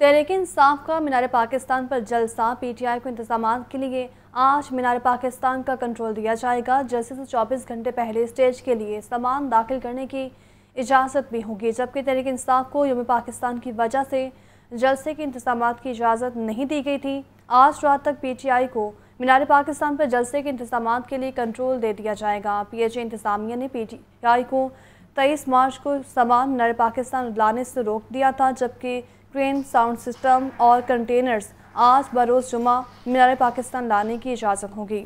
तहरीक इंसाफ का मीनार पाकिस्तान पर जलसा पीटीआई को इंतजाम के लिए आज मीनार पाकिस्तान का कंट्रोल दिया जाएगा जैसे से 24 घंटे पहले स्टेज के लिए सामान दाखिल करने की इजाज़त भी होगी जबकि तहरीक इंसाफ को यम पाकिस्तान की वजह से जलसे के इंतजाम की इजाज़त नहीं दी गई थी आज रात तक आई को मीनार पाकिस्तान पर जलसे के इंतजाम के लिए कंट्रोल दे दिया जाएगा पी एच इंतजामिया ने पी को तेईस मार्च को सामान मीनार पाकिस्तान लाने से रोक दिया था जबकि ट्रेन साउंड सिस्टम और कंटेनर्स आज बरोज़ जुमा मीनार पाकिस्तान लाने की इजाज़त होगी